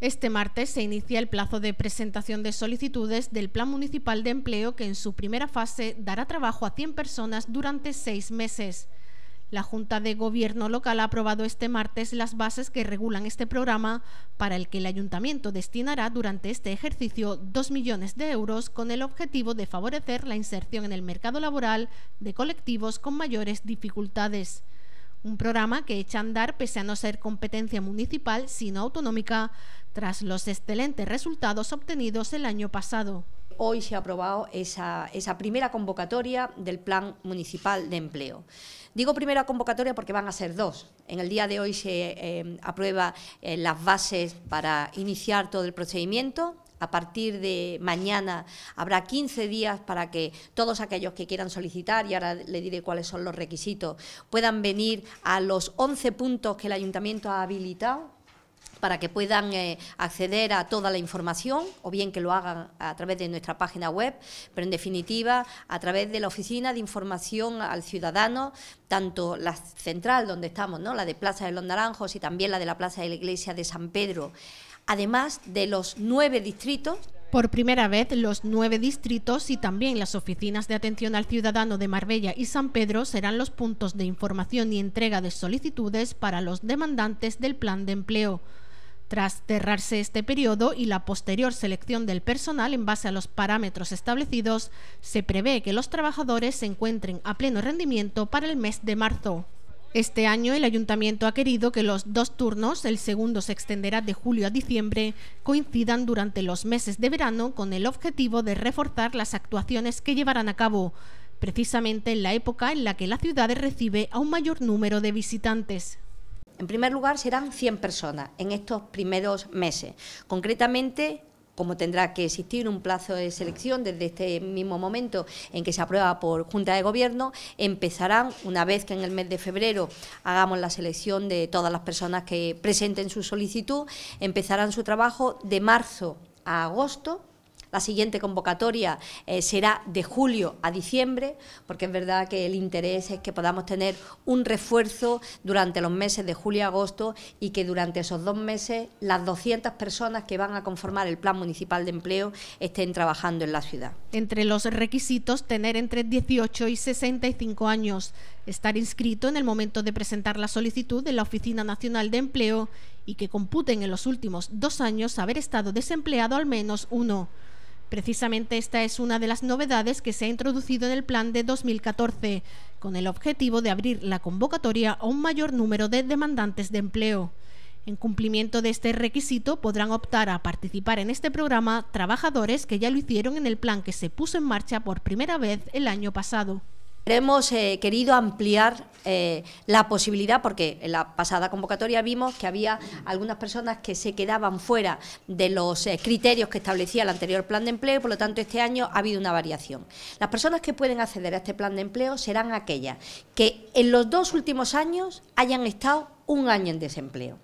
Este martes se inicia el plazo de presentación de solicitudes del Plan Municipal de Empleo que en su primera fase dará trabajo a 100 personas durante seis meses. La Junta de Gobierno local ha aprobado este martes las bases que regulan este programa para el que el ayuntamiento destinará durante este ejercicio 2 millones de euros con el objetivo de favorecer la inserción en el mercado laboral de colectivos con mayores dificultades un programa que echa a andar pese a no ser competencia municipal, sino autonómica, tras los excelentes resultados obtenidos el año pasado. Hoy se ha aprobado esa, primera convocatoria del Plan Municipal de Empleo. Digo primera convocatoria porque van a ser dos. En el día de hoy se eh, aprueba eh, las bases para iniciar todo el procedimiento a partir de mañana habrá 15 días para que todos aquellos que quieran solicitar, y ahora le diré cuáles son los requisitos, puedan venir a los 11 puntos que el ayuntamiento ha habilitado para que puedan eh, acceder a toda la información o bien que lo hagan a través de nuestra página web, pero en definitiva a través de la Oficina de Información al Ciudadano, tanto la central donde estamos, ¿no? la de Plaza de los Naranjos y también la de la Plaza de la Iglesia de San Pedro además de los nueve distritos por primera vez, los nueve distritos y también las oficinas de atención al ciudadano de Marbella y San Pedro serán los puntos de información y entrega de solicitudes para los demandantes del plan de empleo. Tras cerrarse este periodo y la posterior selección del personal en base a los parámetros establecidos, se prevé que los trabajadores se encuentren a pleno rendimiento para el mes de marzo. Este año el ayuntamiento ha querido que los dos turnos, el segundo se extenderá de julio a diciembre, coincidan durante los meses de verano con el objetivo de reforzar las actuaciones que llevarán a cabo, precisamente en la época en la que la ciudad recibe a un mayor número de visitantes. En primer lugar, serán 100 personas en estos primeros meses. Concretamente, como tendrá que existir un plazo de selección desde este mismo momento en que se aprueba por Junta de Gobierno, empezarán, una vez que en el mes de febrero hagamos la selección de todas las personas que presenten su solicitud, empezarán su trabajo de marzo a agosto la siguiente convocatoria eh, será de julio a diciembre, porque es verdad que el interés es que podamos tener un refuerzo durante los meses de julio y agosto y que durante esos dos meses las 200 personas que van a conformar el Plan Municipal de Empleo estén trabajando en la ciudad. Entre los requisitos, tener entre 18 y 65 años, estar inscrito en el momento de presentar la solicitud en la Oficina Nacional de Empleo y que computen en los últimos dos años haber estado desempleado al menos uno. Precisamente esta es una de las novedades que se ha introducido en el plan de 2014, con el objetivo de abrir la convocatoria a un mayor número de demandantes de empleo. En cumplimiento de este requisito podrán optar a participar en este programa trabajadores que ya lo hicieron en el plan que se puso en marcha por primera vez el año pasado. Hemos eh, querido ampliar eh, la posibilidad, porque en la pasada convocatoria vimos que había algunas personas que se quedaban fuera de los eh, criterios que establecía el anterior plan de empleo, por lo tanto este año ha habido una variación. Las personas que pueden acceder a este plan de empleo serán aquellas que en los dos últimos años hayan estado un año en desempleo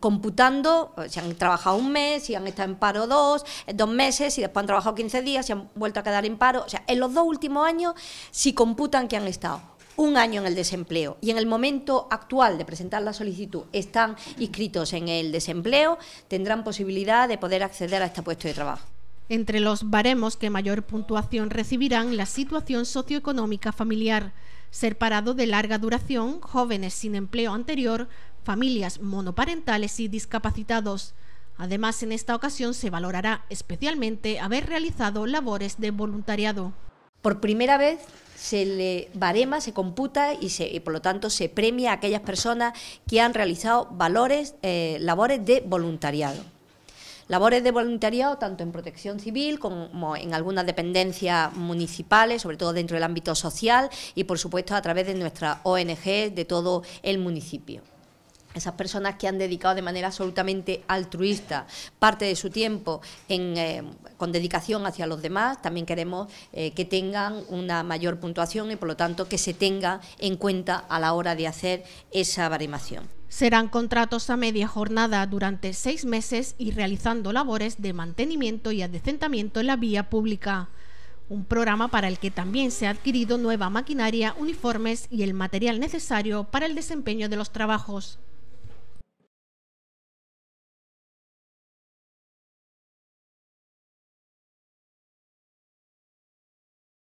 computando pues, si han trabajado un mes, si han estado en paro dos, dos meses, y después han trabajado 15 días, si han vuelto a quedar en paro. O sea, en los dos últimos años, si computan que han estado un año en el desempleo y en el momento actual de presentar la solicitud están inscritos en el desempleo, tendrán posibilidad de poder acceder a este puesto de trabajo. Entre los baremos que mayor puntuación recibirán la situación socioeconómica familiar, ser parado de larga duración, jóvenes sin empleo anterior, familias monoparentales y discapacitados. Además, en esta ocasión se valorará especialmente haber realizado labores de voluntariado. Por primera vez se le barema, se computa y, por lo tanto se premia a aquellas personas que han realizado eh, labores de voluntariado labores de voluntariado tanto en protección civil como en algunas dependencias municipales, sobre todo dentro del ámbito social y, por supuesto, a través de nuestra ONG de todo el municipio esas personas que han dedicado de manera absolutamente altruista parte de su tiempo eh, con dedicación hacia los demás, también queremos eh, que tengan una mayor puntuación y por lo tanto que se tenga en cuenta a la hora de hacer esa baremación. Serán contratos a media jornada durante seis meses y realizando labores de mantenimiento y adecentamiento en la vía pública un programa para el que también se ha adquirido nueva maquinaria, uniformes y el material necesario para el desempeño de los trabajos.